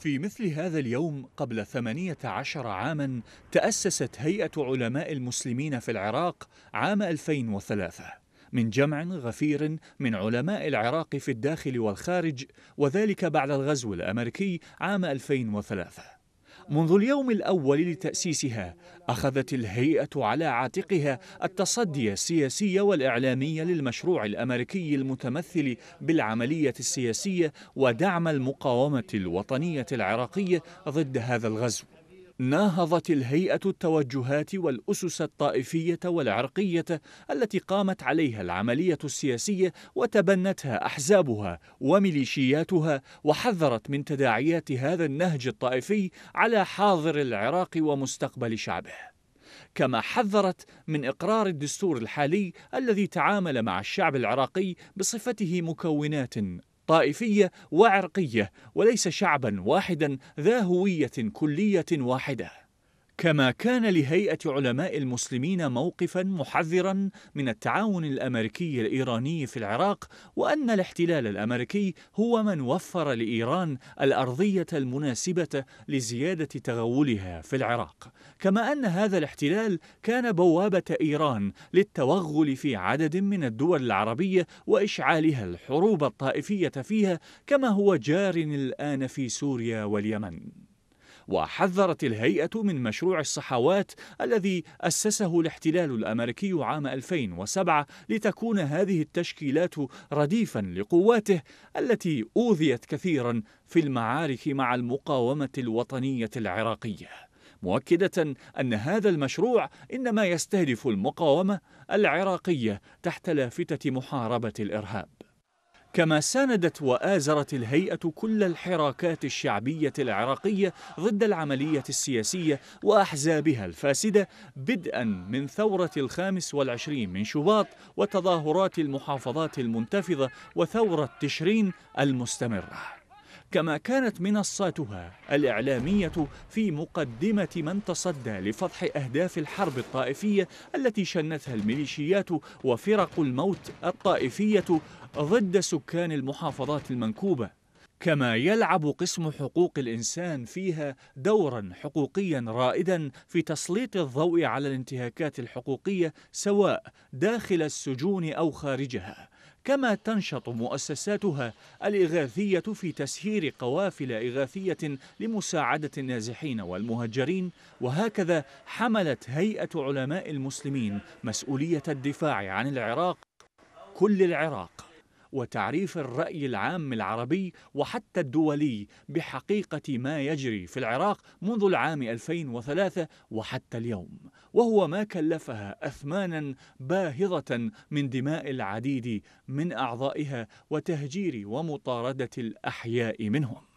في مثل هذا اليوم قبل 18 عاما تأسست هيئة علماء المسلمين في العراق عام 2003 من جمع غفير من علماء العراق في الداخل والخارج وذلك بعد الغزو الأمريكي عام 2003 منذ اليوم الأول لتأسيسها أخذت الهيئة على عاتقها التصدي السياسي والإعلامي للمشروع الأمريكي المتمثل بالعملية السياسية ودعم المقاومة الوطنية العراقية ضد هذا الغزو ناهضت الهيئة التوجهات والأسس الطائفية والعرقية التي قامت عليها العملية السياسية وتبنتها أحزابها وميليشياتها وحذرت من تداعيات هذا النهج الطائفي على حاضر العراق ومستقبل شعبه. كما حذرت من إقرار الدستور الحالي الذي تعامل مع الشعب العراقي بصفته مكونات طائفية وعرقية وليس شعبا واحدا ذا هوية كلية واحدة كما كان لهيئة علماء المسلمين موقفا محذرا من التعاون الأمريكي الإيراني في العراق وأن الاحتلال الأمريكي هو من وفر لإيران الأرضية المناسبة لزيادة تغولها في العراق كما أن هذا الاحتلال كان بوابة إيران للتوغل في عدد من الدول العربية وإشعالها الحروب الطائفية فيها كما هو جار الآن في سوريا واليمن وحذرت الهيئة من مشروع الصحوات الذي أسسه الاحتلال الأمريكي عام 2007 لتكون هذه التشكيلات رديفا لقواته التي أوذيت كثيرا في المعارك مع المقاومة الوطنية العراقية مؤكدة أن هذا المشروع إنما يستهدف المقاومة العراقية تحت لافتة محاربة الإرهاب كما ساندت وآزرت الهيئة كل الحراكات الشعبية العراقية ضد العملية السياسية وأحزابها الفاسدة بدءا من ثورة الخامس والعشرين من شباط وتظاهرات المحافظات المنتفضة وثورة تشرين المستمرة كما كانت منصاتها الإعلامية في مقدمة من تصدى لفضح أهداف الحرب الطائفية التي شنتها الميليشيات وفرق الموت الطائفية ضد سكان المحافظات المنكوبة كما يلعب قسم حقوق الإنسان فيها دورا حقوقيا رائدا في تسليط الضوء على الانتهاكات الحقوقية سواء داخل السجون أو خارجها كما تنشط مؤسساتها الإغاثية في تسيير قوافل إغاثية لمساعدة النازحين والمهجرين وهكذا حملت هيئة علماء المسلمين مسؤولية الدفاع عن العراق كل العراق وتعريف الرأي العام العربي وحتى الدولي بحقيقة ما يجري في العراق منذ العام 2003 وحتى اليوم وهو ما كلفها أثمانا باهظة من دماء العديد من أعضائها وتهجير ومطاردة الأحياء منهم